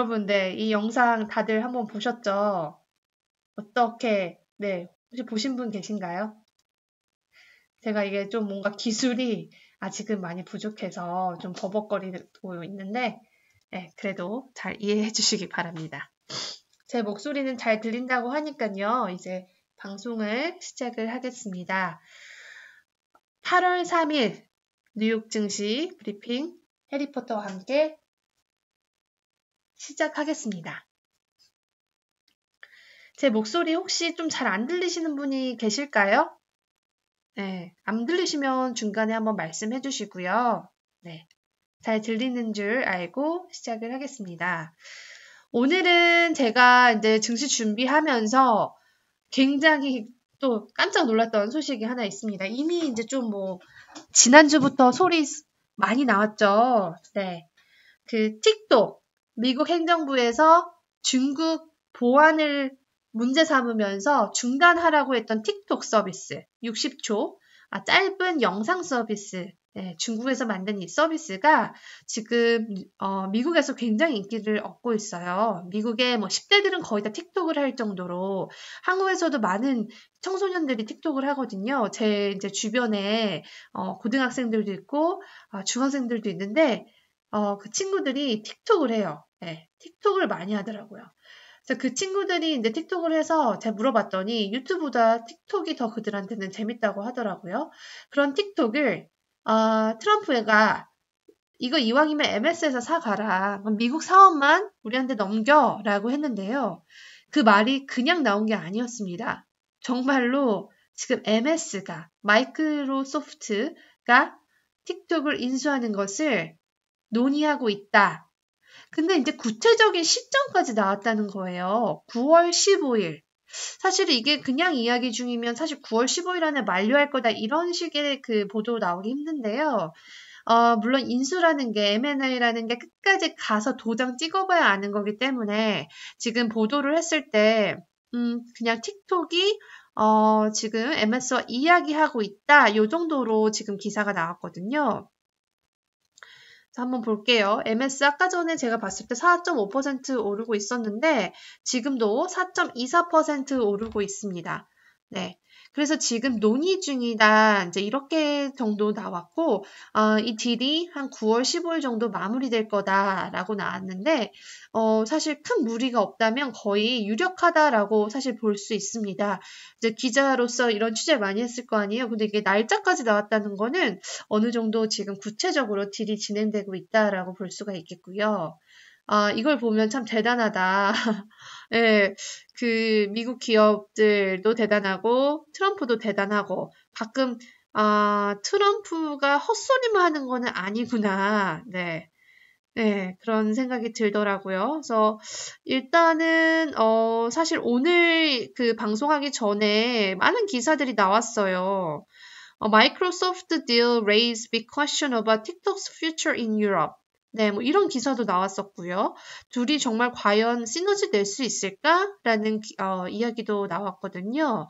여러분, 들이 네, 영상 다들 한번 보셨죠? 어떻게, 네, 혹시 보신 분 계신가요? 제가 이게 좀 뭔가 기술이 아직은 많이 부족해서 좀 버벅거리고 있는데, 네, 그래도 잘 이해해 주시기 바랍니다. 제 목소리는 잘 들린다고 하니까요, 이제 방송을 시작을 하겠습니다. 8월 3일 뉴욕 증시 브리핑 해리포터와 함께 시작하겠습니다. 제 목소리 혹시 좀 잘 안 들리시는 분이 계실까요? 네, 안 들리시면 중간에 한번 말씀해 주시고요. 네, 잘 들리는 줄 알고 시작을 하겠습니다. 오늘은 제가 이제 증시 준비하면서 굉장히 또 깜짝 놀랐던 소식이 하나 있습니다. 이미 이제 좀 뭐 지난주부터 소리 많이 나왔죠. 네. 그 틱톡 미국 행정부에서 중국 보안을 문제 삼으면서 중단하라고 했던 틱톡 서비스 60초 아, 짧은 영상 서비스 네, 중국에서 만든 이 서비스가 지금 어, 미국에서 굉장히 인기를 얻고 있어요. 미국의 뭐 10대들은 거의 다 틱톡을 할 정도로 한국에서도 많은 청소년들이 틱톡을 하거든요. 제 이제 주변에 어, 고등학생들도 있고 어, 중학생들도 있는데 어, 그 친구들이 틱톡을 해요. 네, 틱톡을 많이 하더라고요. 그래서 그 친구들이 이제 틱톡을 해서 제가 물어봤더니 유튜브보다 틱톡이 더 그들한테는 재밌다고 하더라고요. 그런 틱톡을 어, 트럼프가 이거 이왕이면 MS에서 사가라. 미국 사업만 우리한테 넘겨라고 했는데요. 그 말이 그냥 나온 게 아니었습니다. 정말로 지금 MS가 마이크로소프트가 틱톡을 인수하는 것을 논의하고 있다. 근데 이제 구체적인 시점까지 나왔다는 거예요. 9월 15일. 사실 이게 그냥 이야기 중이면 사실 9월 15일 안에 만료할 거다 이런 식의 그 보도 나오기 힘든데요. 어, 물론 인수라는 게 M&A라는 게 끝까지 가서 도장 찍어봐야 아는 거기 때문에 지금 보도를 했을 때 음, 그냥 틱톡이 어, 지금 MS와 이야기하고 있다. 요 정도로 지금 기사가 나왔거든요. 자, 한번 볼게요. MS 아까 전에 제가 봤을 때 4.5% 오르고 있었는데 지금도 4.24% 오르고 있습니다. 네. 그래서 지금 논의 중이다. 이제 이렇게 정도 나왔고, 어, 이 딜이 한 9월 15일 정도 마무리될 거다라고 나왔는데, 어, 사실 큰 무리가 없다면 거의 유력하다라고 사실 볼 수 있습니다. 이제 기자로서 이런 취재 많이 했을 거 아니에요. 근데 이게 날짜까지 나왔다는 거는 어느 정도 지금 구체적으로 딜이 진행되고 있다라고 볼 수가 있겠고요. 아, 이걸 보면 참 대단하다. 예, 그 미국 기업들도 대단하고 트럼프도 대단하고 가끔 아, 트럼프가 헛소리만 하는 거는 아니구나. 네. 네, 그런 생각이 들더라고요. 그래서 일단은 어 사실 오늘 그 방송하기 전에 많은 기사들이 나왔어요. 어, Microsoft deal raise big question about TikTok's future in Europe. 네, 뭐 이런 기사도 나왔었고요. 둘이 정말 과연 시너지 낼 수 있을까라는 어, 이야기도 나왔거든요.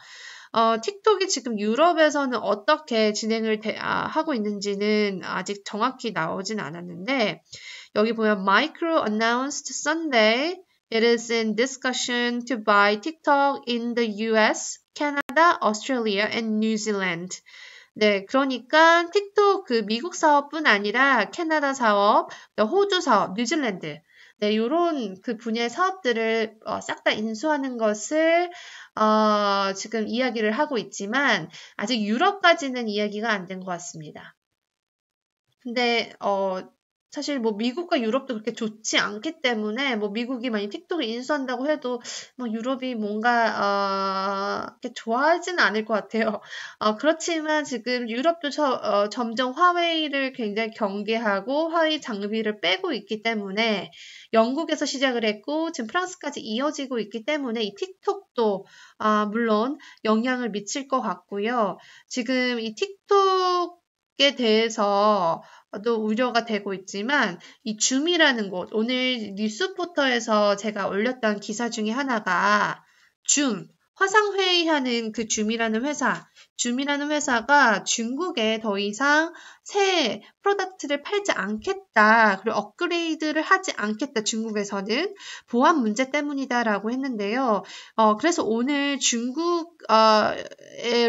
어, 틱톡이 지금 유럽에서는 어떻게 진행을 대, 아, 하고 있는지는 아직 정확히 나오진 않았는데 여기 보면 Micro announced Sunday it is in discussion to buy TikTok in the US, Canada, Australia and New Zealand. 네, 그러니까 틱톡 그 미국 사업뿐 아니라 캐나다 사업, 호주 사업, 뉴질랜드 네, 요런 그 분야의 사업들을 어, 싹다 인수하는 것을 어, 지금 이야기를 하고 있지만 아직 유럽까지는 이야기가 안 된 것 같습니다. 근데 어, 사실 뭐 미국과 유럽도 그렇게 좋지 않기 때문에 뭐 미국이 많이 틱톡을 인수한다고 해도 뭐 유럽이 뭔가 어, 이렇게 좋아하지는 않을 것 같아요. 어, 그렇지만 지금 유럽도 저, 어, 점점 화웨이를 굉장히 경계하고 화웨이 장비를 빼고 있기 때문에 영국에서 시작을 했고 지금 프랑스까지 이어지고 있기 때문에 이 틱톡도 아, 물론 영향을 미칠 것 같고요. 지금 이 틱톡 대해서 또 우려가 되고 있지만 이 줌이라는 곳 오늘 뉴스포터에서 제가 올렸던 기사 중에 하나가 줌 화상회의하는 그 줌이라는 회사 줌이라는 회사가 중국에 더 이상 새 프로덕트를 팔지 않겠다. 그리고 업그레이드를 하지 않겠다. 중국에서는 보안 문제 때문이다라고 했는데요. 어, 그래서 오늘 중국 어,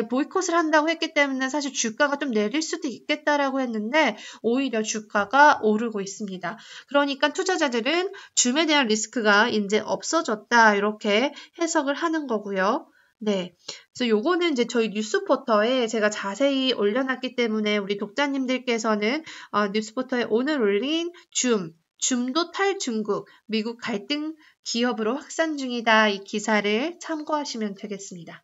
보이콧을 한다고 했기 때문에 사실 주가가 좀 내릴 수도 있겠다라고 했는데 오히려 주가가 오르고 있습니다. 그러니까 투자자들은 줌에 대한 리스크가 이제 없어졌다 이렇게 해석을 하는 거고요. 네. 그래서 요거는 이제 저희 뉴스포터에 제가 자세히 올려놨기 때문에 우리 독자님들께서는 어, 뉴스포터에 오늘 올린 줌, 줌도 탈중국, 미국 갈등 기업으로 확산 중이다 이 기사를 참고하시면 되겠습니다.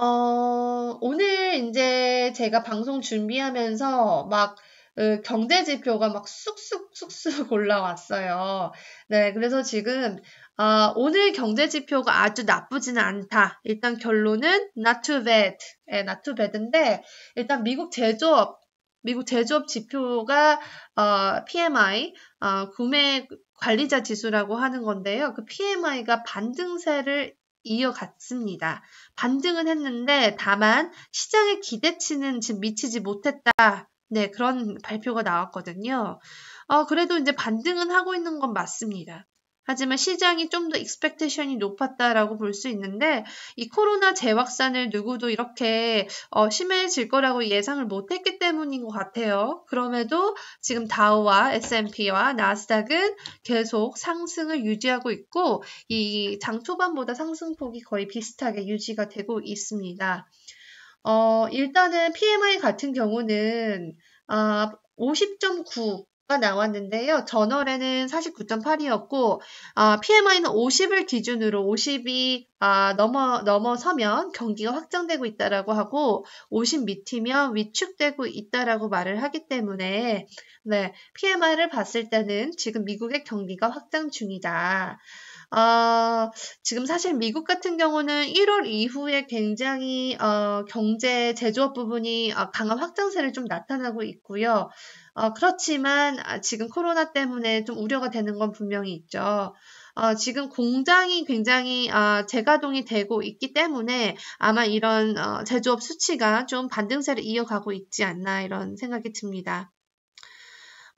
어, 오늘 이제 제가 방송 준비하면서 막 으, 경제 지표가 막 쑥쑥 쑥쑥 올라왔어요. 네, 그래서 지금 어, 오늘 경제 지표가 아주 나쁘지는 않다. 일단 결론은 not too bad, 네, not too bad인데 일단 미국 제조업 미국 제조업 지표가 어, PMI 어, 구매 관리자 지수라고 하는 건데요. 그 PMI가 반등세를 이어갔습니다. 반등은 했는데 다만 시장의 기대치는 지금 미치지 못했다. 네, 그런 발표가 나왔거든요. 어, 그래도 이제 반등은 하고 있는 건 맞습니다. 하지만 시장이 좀 더 익스펙테이션이 높았다라고 볼 수 있는데 이 코로나 재확산을 누구도 이렇게 어, 심해질 거라고 예상을 못했기 때문인 것 같아요. 그럼에도 지금 다우와 S&P와 나스닥은 계속 상승을 유지하고 있고 이 장 초반보다 상승폭이 거의 비슷하게 유지가 되고 있습니다. 어, 일단은 PMI 같은 경우는 아, 50.9 나왔는데요. 전월에는 49.8이었고 아, PMI는 50을 기준으로 50이 아, 넘어 넘어서면 경기가 확정되고 있다라고 하고 50 밑이면 위축되고 있다라고 말을 하기 때문에 네, PMI를 봤을 때는 지금 미국의 경기가 확장 중이다. 어, 지금 사실 미국 같은 경우는 1월 이후에 굉장히 어, 경제 제조업 부분이 어, 강한 확장세를 좀 나타나고 있고요. 어, 그렇지만 아, 지금 코로나 때문에 좀 우려가 되는 건 분명히 있죠. 어, 지금 공장이 굉장히 어, 재가동이 되고 있기 때문에 아마 이런 어, 제조업 수치가 좀 반등세를 이어가고 있지 않나 이런 생각이 듭니다.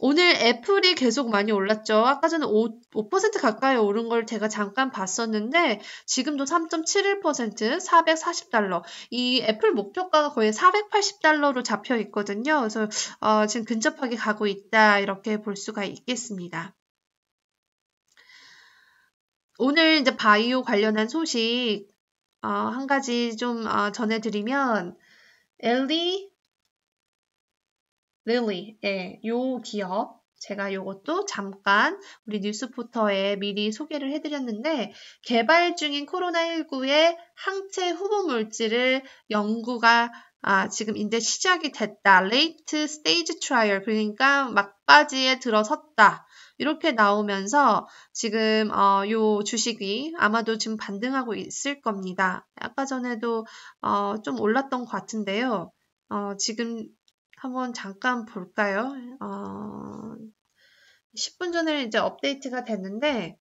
오늘 애플이 계속 많이 올랐죠. 아까 전에 5, 5% 가까이 오른 걸 제가 잠깐 봤었는데 지금도 3.71% 440달러. 이 애플 목표가가 거의 480달러로 잡혀 있거든요. 그래서 어, 지금 근접하게 가고 있다 이렇게 볼 수가 있겠습니다. 오늘 이제 바이오 관련한 소식 어, 한 가지 좀 어, 전해드리면 엘리 Lily. 네, 요 기업. 제가 요것도 잠깐 우리 뉴스포터에 미리 소개를 해드렸는데 개발 중인 코로나19의 항체 후보 물질을 연구가 아, 지금 이제 시작이 됐다. 레이트 스테이지 트라이얼 그러니까 막바지에 들어섰다. 이렇게 나오면서 지금 어, 요 주식이 아마도 지금 반등하고 있을 겁니다. 아까 전에도 어, 좀 올랐던 것 같은데요. 어, 지금 한번 잠깐 볼까요? 어, 10분 전에 이제 업데이트가 됐는데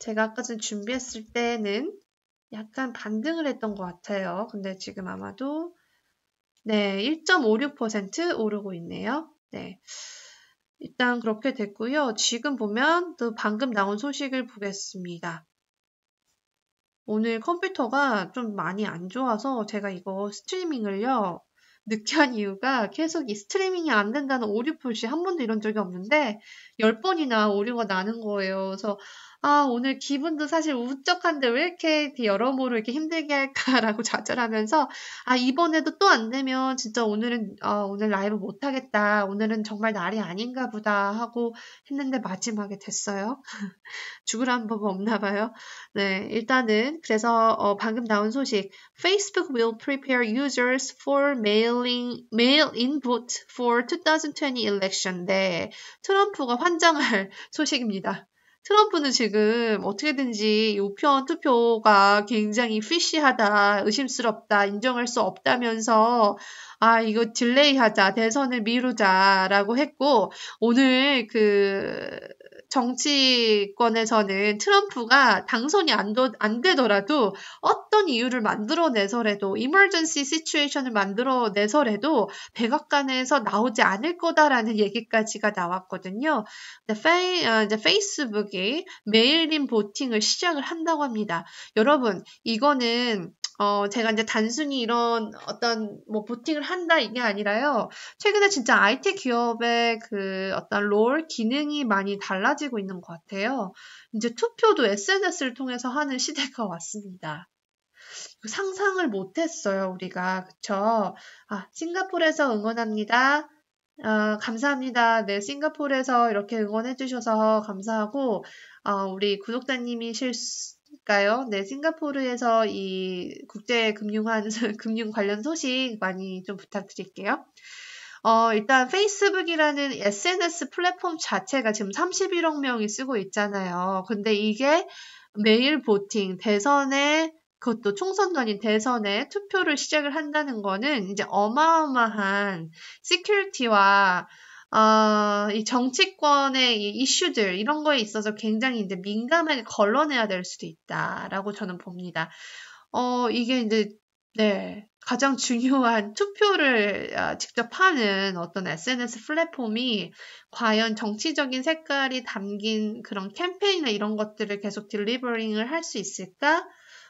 제가 아까 전 준비했을 때는 약간 반등을 했던 것 같아요. 근데 지금 아마도 네, 1.56% 오르고 있네요. 네. 일단 그렇게 됐고요. 지금 보면 또 방금 나온 소식을 보겠습니다. 오늘 컴퓨터가 좀 많이 안 좋아서 제가 이거 스트리밍을요. 느끼한 이유가 계속 이 스트리밍이 안 된다는 오류 표시 한 번도 이런 적이 없는데 10번이나 오류가 나는 거예요. 그래서 아, 오늘 기분도 사실 우적한데 왜 이렇게 여러모로 이렇게 힘들게 할까라고 좌절하면서, 아, 이번에도 또 안 되면 진짜 오늘은, 어, 오늘 라이브 못하겠다. 오늘은 정말 날이 아닌가 보다 하고 했는데 마지막에 됐어요. 죽으란 법 없나 봐요. 네, 일단은, 그래서, 어, 방금 나온 소식. Facebook will prepare users for mailing, mail in v o t for 2020 election. 네, 트럼프가 환장할 소식입니다. 트럼프는 지금 어떻게든지 우편 투표가 굉장히 피쉬하다, 의심스럽다, 인정할 수 없다면서 아, 이거 딜레이 하자, 대선을 미루자라고 했고, 오늘 그 정치권에서는 트럼프가 당선이 안, 도, 안 되더라도 어떤 이유를 만들어내서라도 emergency situation을 만들어내서라도 백악관에서 나오지 않을 거다라는 얘기까지가 나왔거든요. 근데 페이스북이 어, 메일린 보팅을 시작을 한다고 합니다. 여러분 이거는 어, 제가 이제 단순히 이런 어떤 뭐 보팅을 한다 이게 아니라요. 최근에 진짜 IT 기업의 그 어떤 롤 기능이 많이 달라지고 있는 것 같아요. 이제 투표도 SNS를 통해서 하는 시대가 왔습니다. 상상을 못했어요, 우리가. 그쵸? 아, 싱가포르에서 응원합니다. 아, 감사합니다. 네, 싱가포르에서 이렇게 응원해주셔서 감사하고, 아, 우리 구독자님이 실수, 까요? 네, 싱가포르에서 이 국제 금융한 금융 관련 소식 많이 좀 부탁드릴게요. 어, 일단 페이스북이라는 SNS 플랫폼 자체가 지금 31억 명이 쓰고 있잖아요. 근데 이게 매일 보팅, 대선에 그것도 총선도 아닌 대선에 투표를 시작을 한다는 거는 이제 어마어마한 시큐리티와 어, 이 정치권의 이 이슈들 이런 거에 있어서 굉장히 이제 민감하게 걸러내야 될 수도 있다라고 저는 봅니다. 어, 이게 이제 네, 가장 중요한 투표를 아, 직접 하는 어떤 SNS 플랫폼이 과연 정치적인 색깔이 담긴 그런 캠페인이나 이런 것들을 계속 딜리버링을 할 수 있을까?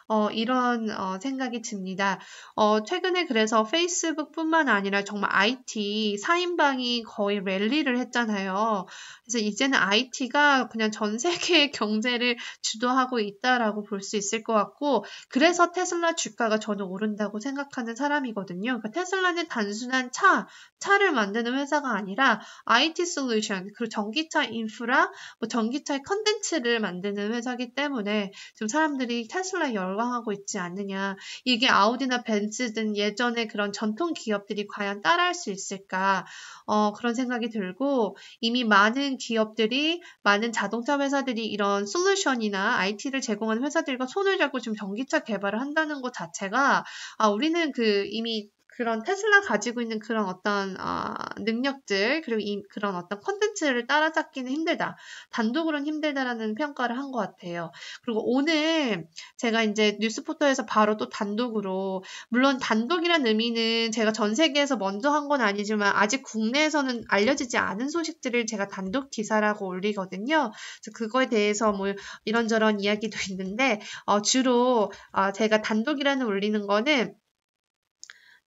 어, 이런 어, 생각이 듭니다. 어, 최근에 그래서 페이스북뿐만 아니라 정말 IT 사인방이 거의 랠리를 했잖아요. 그래서 이제는 IT가 그냥 전세계 경제를 주도하고 있다라고 볼 수 있을 것 같고 그래서 테슬라 주가가 저는 오른다고 생각하는 사람이거든요. 그러니까 테슬라는 단순한 차, 차를 만드는 회사가 아니라 IT 솔루션, 그리고 전기차 인프라, 뭐 전기차의 컨텐츠를 만드는 회사기 때문에 지금 사람들이 테슬라 열 열광하고 있지 않느냐. 이게 아우디나 벤츠 등 예전의 그런 전통 기업들이 과연 따라할 수 있을까? 어, 그런 생각이 들고 이미 많은 기업들이 많은 자동차 회사들이 이런 솔루션이나 IT를 제공하는 회사들과 손을 잡고 지금 전기차 개발을 한다는 것 자체가 아, 우리는 그 이미 그런 테슬라 가지고 있는 그런 어떤 어, 능력들 그리고 이, 그런 어떤 컨텐츠를 따라잡기는 힘들다. 단독으로는 힘들다라는 평가를 한 것 같아요. 그리고 오늘 제가 이제 뉴스포터에서 바로 또 단독으로 물론 단독이란 의미는 제가 전 세계에서 먼저 한 건 아니지만 아직 국내에서는 알려지지 않은 소식들을 제가 단독 기사라고 올리거든요. 그래서 그거에 대해서 뭐 이런저런 이야기도 있는데 어, 주로 어, 제가 단독이라는 올리는 거는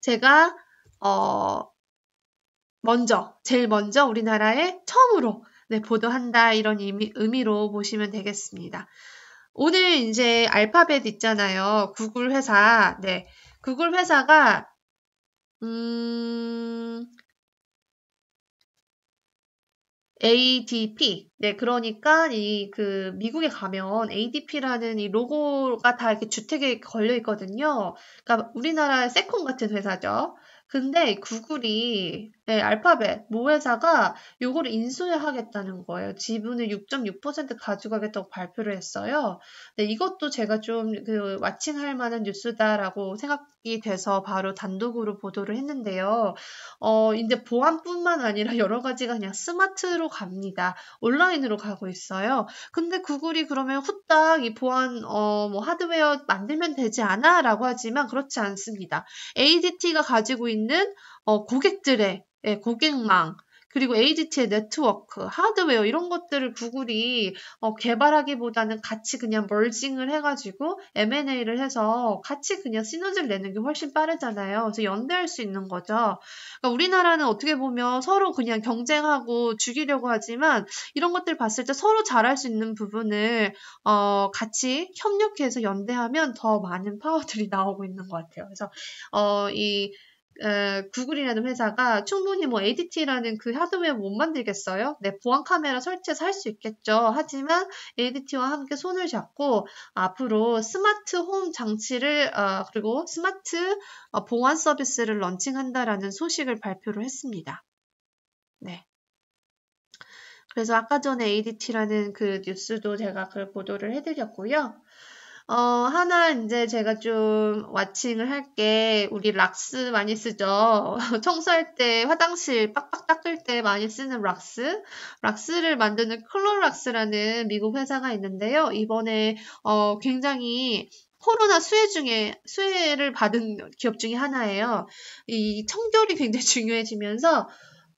제가 어 먼저 제일 먼저 우리나라에 처음으로 네, 보도한다 이런 의미, 의미로 보시면 되겠습니다. 오늘 이제 알파벳 있잖아요. 구글 회사. 네. 구글 회사가 음, ADP. 네, 그러니까 이 그 미국에 가면 ADP라는 이 로고가 다 이렇게 주택에 걸려 있거든요. 그러니까 우리나라의 세콤 같은 회사죠. 근데 구글이 네, 알파벳, 모 회사가 요거를 인수하겠다는 거예요. 지분을 6.6% 가져가겠다고 발표를 했어요. 네, 이것도 제가 좀그 와칭할 만한 뉴스다라고 생각이 돼서 바로 단독으로 보도를 했는데요. 어, 이제 보안뿐만 아니라 여러 가지가 그냥 스마트로 갑니다. 온라인으로 가고 있어요. 근데 구글이 그러면 후딱 이 보안 어, 뭐 하드웨어 만들면 되지 않아라고 하지만 그렇지 않습니다. ADT가 가지고 있는 어, 고객들의 예, 고객망 그리고 ADT의 네트워크, 하드웨어 이런 것들을 구글이 어, 개발하기보다는 같이 그냥 멀징을 해가지고 M&A를 해서 같이 그냥 시너지를 내는 게 훨씬 빠르잖아요. 그래서 연대할 수 있는 거죠. 그러니까 우리나라는 어떻게 보면 서로 그냥 경쟁하고 죽이려고 하지만 이런 것들 봤을 때 서로 잘할 수 있는 부분을 어, 같이 협력해서 연대하면 더 많은 파워들이 나오고 있는 것 같아요. 그래서 어, 이 어, 구글이라는 회사가 충분히 뭐 ADT라는 그 하드웨어 못 만들겠어요? 네, 보안 카메라 설치해서 할 수 있겠죠. 하지만 ADT와 함께 손을 잡고 앞으로 스마트 홈 장치를 어, 그리고 스마트 어, 보안 서비스를 런칭한다라는 소식을 발표를 했습니다. 네. 그래서 아까 전에 ADT라는 그 뉴스도 제가 그 보도를 해드렸고요. 어, 하나 이제 제가 좀 와칭을 할게 우리 락스 많이 쓰죠. 청소할 때 화장실 빡빡 닦을 때 많이 쓰는 락스. 락스를 만드는 클로락스라는 미국 회사가 있는데요. 이번에 어, 굉장히 코로나 수혜 중에 수혜를 받은 기업 중에 하나예요. 이 청결이 굉장히 중요해지면서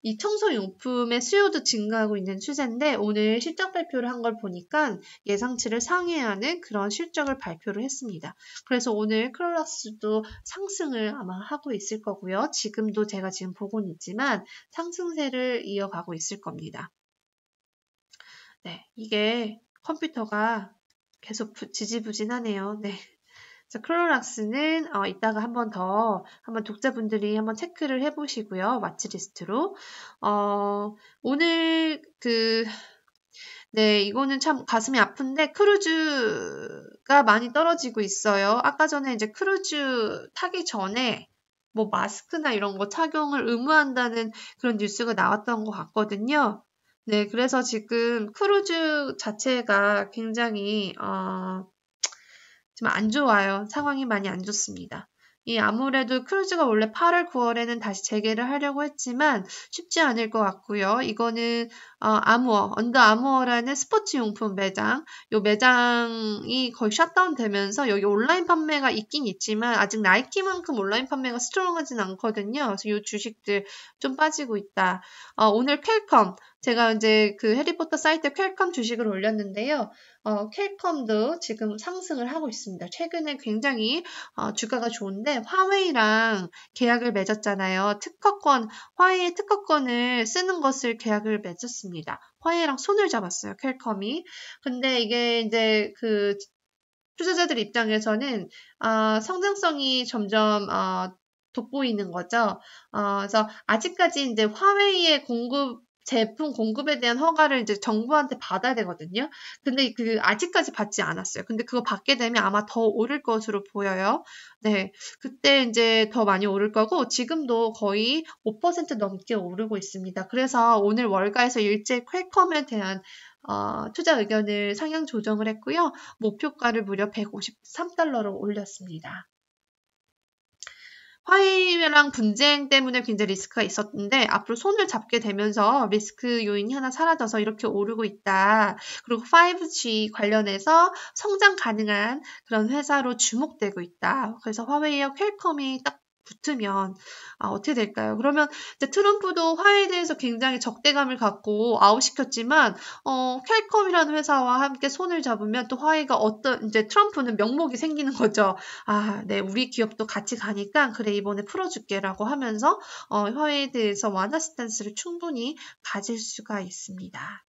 이 청소용품의 수요도 증가하고 있는 추세인데 오늘 실적 발표를 한 걸 보니까 예상치를 상회하는 그런 실적을 발표를 했습니다. 그래서 오늘 클로락스도 상승을 아마 하고 있을 거고요. 지금도 제가 지금 보곤 있지만 상승세를 이어가고 있을 겁니다. 네, 이게 컴퓨터가 계속 지지부진하네요. 네. 자, 클로락스는 어, 이따가 한 번 더 한번 독자분들이 한번 체크를 해보시고요. 마치리스트로 어, 오늘 그 네, 이거는 참 가슴이 아픈데 크루즈가 많이 떨어지고 있어요. 아까 전에 이제 크루즈 타기 전에 뭐 마스크나 이런 거 착용을 의무한다는 그런 뉴스가 나왔던 것 같거든요. 네, 그래서 지금 크루즈 자체가 굉장히 어, 지금 안 좋아요. 상황이 많이 안 좋습니다. 이 아무래도 크루즈가 원래 8월, 9월에는 다시 재개를 하려고 했지만 쉽지 않을 것 같고요. 이거는 어, 아무어, 언더 아무어라는 스포츠 용품 매장, 요 매장이 거의 셧다운 되면서 여기 온라인 판매가 있긴 있지만 아직 나이키만큼 온라인 판매가 스트롱하진 않거든요. 그래서 요 주식들 좀 빠지고 있다. 어, 오늘 퀄컴, 제가 이제 그 해리포터 사이트에 퀄컴 주식을 올렸는데요. 어, 퀄컴도 지금 상승을 하고 있습니다. 최근에 굉장히 어, 주가가 좋은데 화웨이랑 계약을 맺었잖아요. 특허권, 화웨이의 특허권을 쓰는 것을 계약을 맺었습니다. 화웨이랑 손을 잡았어요. 퀄컴이. 근데 이게 이제 그 투자자들 입장에서는 어, 성장성이 점점 어, 돋보이는 거죠. 어, 그래서 아직까지 이제 화웨이의 공급 제품 공급에 대한 허가를 이제 정부한테 받아야 되거든요. 근데 그 아직까지 받지 않았어요. 근데 그거 받게 되면 아마 더 오를 것으로 보여요. 네. 그때 이제 더 많이 오를 거고 지금도 거의 5% 넘게 오르고 있습니다. 그래서 오늘 월가에서 일제 퀄컴에 대한 어, 투자 의견을 상향 조정을 했고요. 목표가를 무려 153달러로 올렸습니다. 화해랑 분쟁 때문에 굉장히 리스크가 있었는데 앞으로 손을 잡게 되면서 리스크 요인이 하나 사라져서 이렇게 오르고 있다. 그리고 5G 관련해서 성장 가능한 그런 회사로 주목되고 있다. 그래서 화웨이와 퀄컴이 딱 붙으면 아, 어떻게 될까요? 그러면 이제 트럼프도 화에 해 대해서 굉장히 적대감을 갖고 아웃시켰지만 어, 캘컴이라는 회사와 함께 손을 잡으면 또 화해가 어떤 이제 트럼프는 명목이 생기는 거죠. 아, 네, 우리 기업도 같이 가니까 그래 이번에 풀어줄게라고 하면서 어, 화해에 대해서 완화 스탠스를 충분히 가질 수가 있습니다.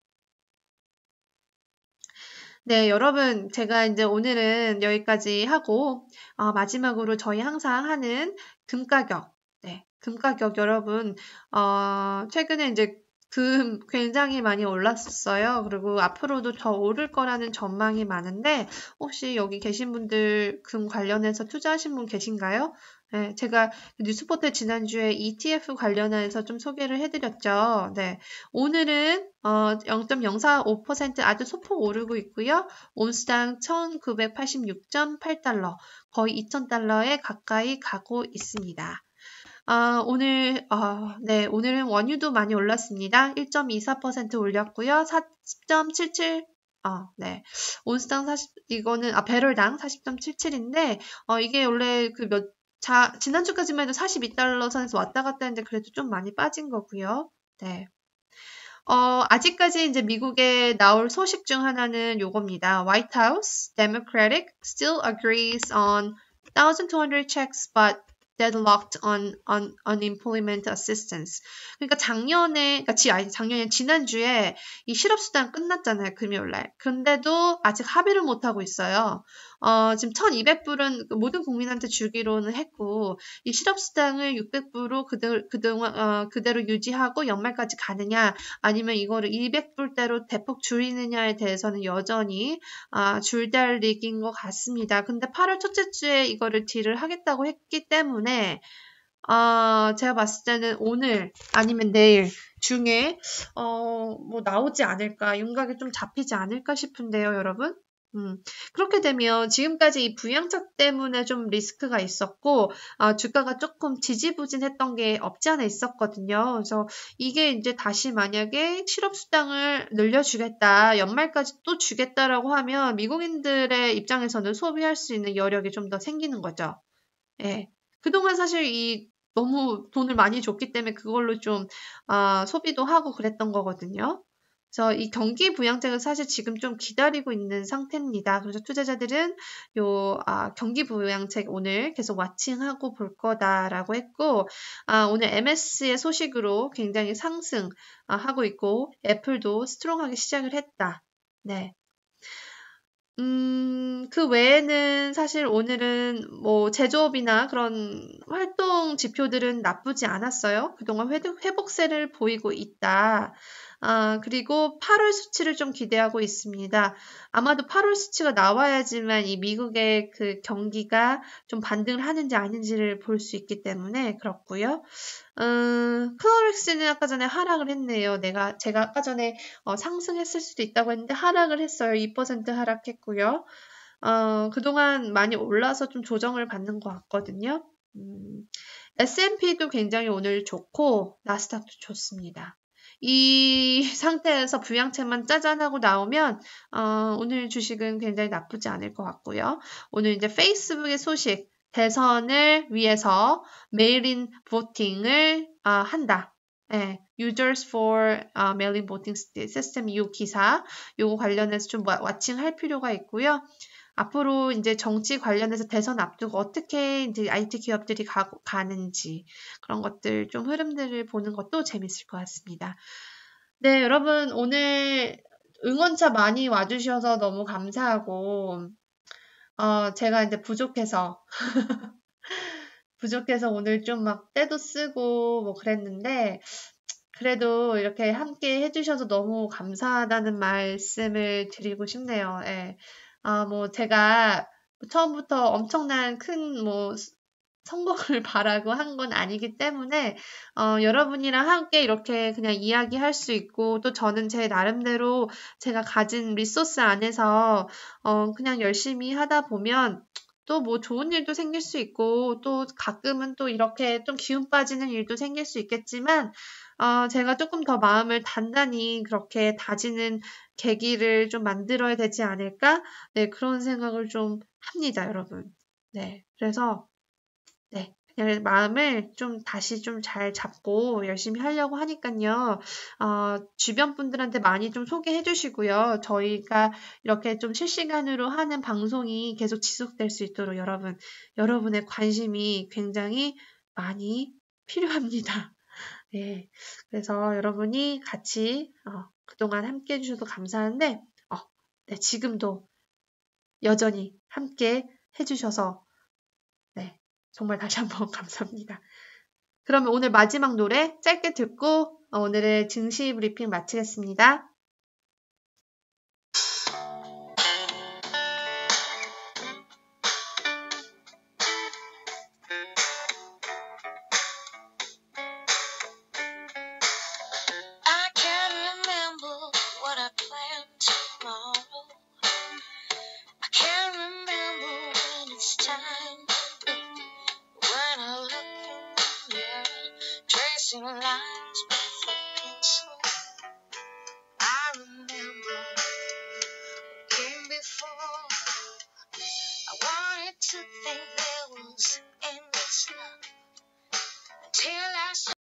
네, 여러분, 제가 이제 오늘은 여기까지 하고, 어, 마지막으로 저희 항상 하는 금가격. 네, 금가격 여러분, 어, 최근에 이제 금 굉장히 많이 올랐었어요. 그리고 앞으로도 더 오를 거라는 전망이 많은데, 혹시 여기 계신 분들 금 관련해서 투자하신 분 계신가요? 네, 제가 그 뉴스포트 지난주에 ETF 관련해서 좀 소개를 해드렸죠. 네, 오늘은 어, 0.045% 아주 소폭 오르고 있고요. 온수당 1986.8달러, 거의 2000달러에 가까이 가고 있습니다. 어, 오늘, 어, 네, 오늘은 원유도 많이 올랐습니다. 1.24% 올렸고요. 4.77 어, 네. 온수당 40, 이거는, 아, 배럴당 40.77인데, 어, 이게 원래 그 몇, 자, 지난주까지만 해도 42달러 선에서 왔다 갔다 했는데 그래도 좀 많이 빠진 거고요. 네. 어, 아직까지 이제 미국에 나올 소식 중 하나는 요겁니다. White House Democratic still agrees on 1,200 checks but deadlocked on, on unemployment assistance. 그러니까 작년에, 그러니까 지, 아니, 작년에 지난주에 이 실업수당 끝났잖아요. 금요일날. 근데도 아직 합의를 못하고 있어요. 어, 지금 1200불은 그 모든 국민한테 주기로는 했고 이 실업수당을 600불로 그대, 그동안, 어, 그대로 유지하고 연말까지 가느냐 아니면 이거를 200불대로 대폭 줄이느냐에 대해서는 여전히 아, 줄달리기인 것 같습니다. 근데 8월 첫째 주에 이거를 딜을 하겠다고 했기 때문에 어, 제가 봤을 때는 오늘 아니면 내일 중에 어, 뭐 나오지 않을까 윤곽이 좀 잡히지 않을까 싶은데요, 여러분. 음, 그렇게 되면 지금까지 이 부양책 때문에 좀 리스크가 있었고, 아, 주가가 조금 지지부진했던 게 없지 않아 있었거든요. 그래서 이게 이제 다시 만약에 실업수당을 늘려주겠다, 연말까지 또 주겠다라고 하면 미국인들의 입장에서는 소비할 수 있는 여력이 좀 더 생기는 거죠. 예. 그동안 사실 이 너무 돈을 많이 줬기 때문에 그걸로 좀, 아, 소비도 하고 그랬던 거거든요. 그래서 이 경기 부양책은 사실 지금 좀 기다리고 있는 상태입니다. 그래서 투자자들은 요 아, 경기 부양책 오늘 계속 와칭하고 볼 거다라고 했고 아, 오늘 MS의 소식으로 굉장히 상승하고 아, 있고 애플도 스트롱하게 시작을 했다. 네. 음, 그 외에는 사실 오늘은 뭐 제조업이나 그런 활동 지표들은 나쁘지 않았어요. 그동안 회 회복세를 보이고 있다. 아, 그리고 8월 수치를 좀 기대하고 있습니다. 아마도 8월 수치가 나와야지만 이 미국의 그 경기가 좀 반등을 하는지 아닌지를 볼 수 있기 때문에 그렇고요. 음, 클로렉스는 아까 전에 하락을 했네요. 내가 제가 아까 전에 어, 상승했을 수도 있다고 했는데 하락을 했어요. 2% 하락했고요. 어, 그동안 많이 올라서 좀 조정을 받는 것 같거든요. 음, S&P도 굉장히 오늘 좋고 나스닥도 좋습니다. 이 상태에서 부양책만 짜잔하고 나오면 어, 오늘 주식은 굉장히 나쁘지 않을 것 같고요. 오늘 이제 페이스북의 소식 대선을 위해서 메일인 보팅을 어, 한다. 예, users for uh, mailing voting system 이 기사 요거 관련해서 좀 왓칭할 필요가 있고요. 앞으로 이제 정치 관련해서 대선 앞두고 어떻게 이제 IT 기업들이 가, 가는지 그런 것들 좀 흐름들을 보는 것도 재밌을 것 같습니다. 네, 여러분 오늘 응원차 많이 와주셔서 너무 감사하고 어, 제가 이제 부족해서 부족해서 오늘 좀 막 때도 쓰고 뭐 그랬는데 그래도 이렇게 함께 해주셔서 너무 감사하다는 말씀을 드리고 싶네요. 예. 아, 뭐 제가 처음부터 엄청난 큰 뭐 성공을 바라고 한 건 아니기 때문에 어, 여러분이랑 함께 이렇게 그냥 이야기할 수 있고 또 저는 제 나름대로 제가 가진 리소스 안에서 어, 그냥 열심히 하다 보면 또뭐 좋은 일도 생길 수 있고 또 가끔은 또 이렇게 좀 기운 빠지는 일도 생길 수 있겠지만 어, 제가 조금 더 마음을 단단히 그렇게 다지는 계기를 좀 만들어야 되지 않을까? 네, 그런 생각을 좀 합니다, 여러분. 네, 그래서 마음을 좀 다시 좀 잘 잡고 열심히 하려고 하니까요. 어, 주변 분들한테 많이 좀 소개해 주시고요. 저희가 이렇게 좀 실시간으로 하는 방송이 계속 지속될 수 있도록 여러분, 여러분의 관심이 굉장히 많이 필요합니다. 네. 그래서 여러분이 같이 어, 그동안 함께 해주셔서 감사한데, 어, 네, 지금도 여전히 함께 해주셔서 정말 다시 한 번 감사합니다. 그러면 오늘 마지막 노래 짧게 듣고 어, 오늘의 증시 브리핑 마치겠습니다.